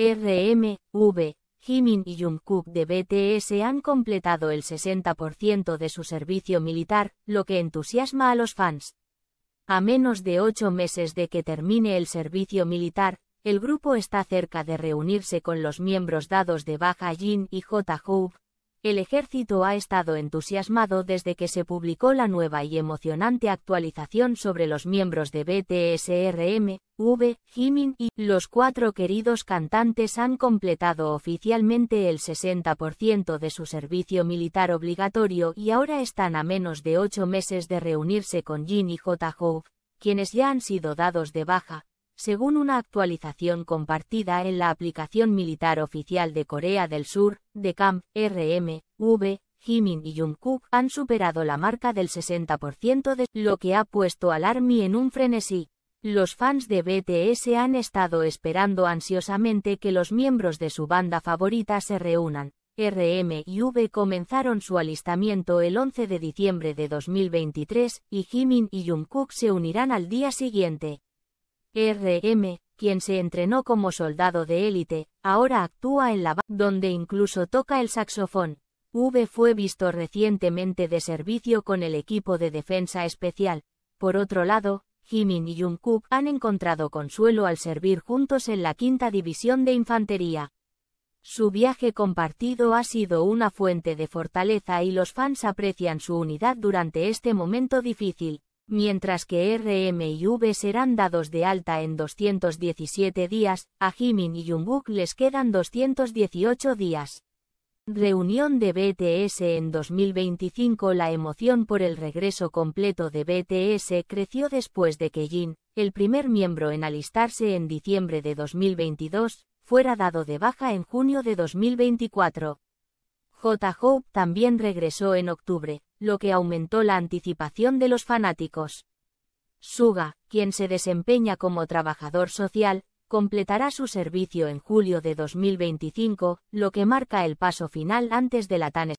RM, V, Jimin y Jungkook de BTS han completado el 60% de su servicio militar, lo que entusiasma a los fans. A menos de ocho meses de que termine el servicio militar, el grupo está cerca de reunirse con los miembros dados de baja Jin y J. Hope, el ejército ha estado entusiasmado desde que se publicó la nueva y emocionante actualización sobre los miembros de BTSRM, V, Jimin y los cuatro queridos cantantes han completado oficialmente el 60% de su servicio militar obligatorio y ahora están a menos de ocho meses de reunirse con Jin y J. Hope, quienes ya han sido dados de baja, según una actualización compartida en la aplicación militar oficial de Corea del Sur, de Camp, RM, V, Jimin y Jungkook han superado la marca del 60% de lo que ha puesto al ARMY en un frenesí. Los fans de BTS han estado esperando ansiosamente que los miembros de su banda favorita se reúnan. RM y V comenzaron su alistamiento el 11 de diciembre de 2023, y Jimin y Jungkook se unirán al día siguiente. RM, quien se entrenó como soldado de élite, ahora actúa en la banda, donde incluso toca el saxofón. V fue visto recientemente de servicio con el equipo de defensa especial. Por otro lado, Jimin y Jungkook han encontrado consuelo al servir juntos en la quinta división de infantería. Su viaje compartido ha sido una fuente de fortaleza y los fans aprecian su unidad durante este momento difícil mientras que RM y V serán dados de alta en 217 días, a Jimin y Jungkook les quedan 218 días. Reunión de BTS en 2025 La emoción por el regreso completo de BTS creció después de que Jin, el primer miembro en alistarse en diciembre de 2022, fuera dado de baja en junio de 2024. J. Hope también regresó en octubre, lo que aumentó la anticipación de los fanáticos. Suga, quien se desempeña como trabajador social, completará su servicio en julio de 2025, lo que marca el paso final antes de la tan